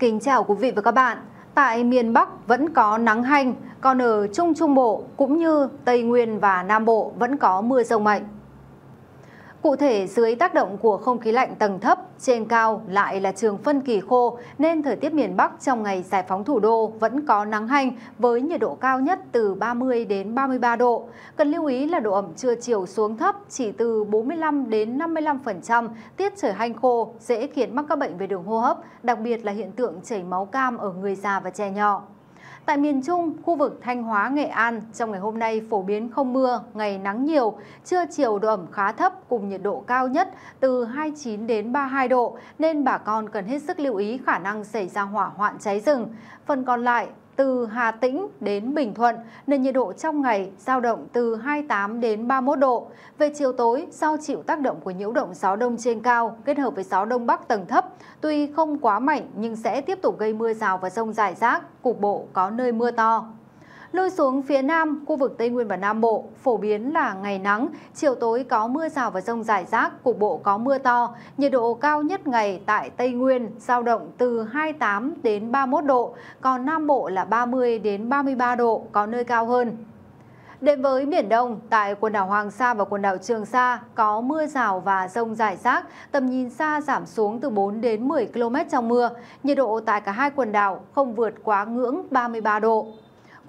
kính chào quý vị và các bạn. Tại miền Bắc vẫn có nắng hanh, còn ở Trung Trung Bộ cũng như Tây Nguyên và Nam Bộ vẫn có mưa rông mạnh. Cụ thể, dưới tác động của không khí lạnh tầng thấp, trên cao lại là trường phân kỳ khô, nên thời tiết miền Bắc trong ngày giải phóng thủ đô vẫn có nắng hanh với nhiệt độ cao nhất từ 30 đến 33 độ. Cần lưu ý là độ ẩm trưa chiều xuống thấp chỉ từ 45 đến 55%, tiết trời hanh khô dễ khiến mắc các bệnh về đường hô hấp, đặc biệt là hiện tượng chảy máu cam ở người già và trẻ nhỏ. Tại miền Trung, khu vực Thanh Hóa, Nghệ An trong ngày hôm nay phổ biến không mưa, ngày nắng nhiều, trưa chiều độ ẩm khá thấp cùng nhiệt độ cao nhất từ 29 đến 32 độ nên bà con cần hết sức lưu ý khả năng xảy ra hỏa hoạn cháy rừng. Phần còn lại, từ Hà Tĩnh đến Bình Thuận, nên nhiệt độ trong ngày giao động từ 28 đến 31 độ. Về chiều tối, do chịu tác động của nhiễu động gió đông trên cao kết hợp với gió đông bắc tầng thấp, tuy không quá mạnh nhưng sẽ tiếp tục gây mưa rào và rông rải rác, cục bộ có nơi mưa to. Lui xuống phía Nam, khu vực Tây Nguyên và Nam Bộ phổ biến là ngày nắng, chiều tối có mưa rào và rông rải rác, cục bộ có mưa to. Nhiệt độ cao nhất ngày tại Tây Nguyên giao động từ 28 đến 31 độ, còn Nam Bộ là 30 đến 33 độ, có nơi cao hơn. Đến với Biển Đông, tại quần đảo Hoàng Sa và quần đảo Trường Sa có mưa rào và rông rải rác, tầm nhìn xa giảm xuống từ 4 đến 10 km trong mưa. Nhiệt độ tại cả hai quần đảo không vượt quá ngưỡng 33 độ.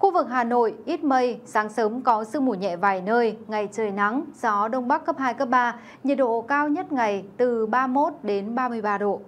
Khu vực Hà Nội ít mây, sáng sớm có sương mù nhẹ vài nơi, ngày trời nắng, gió đông bắc cấp 2 cấp 3, nhiệt độ cao nhất ngày từ 31 đến 33 độ.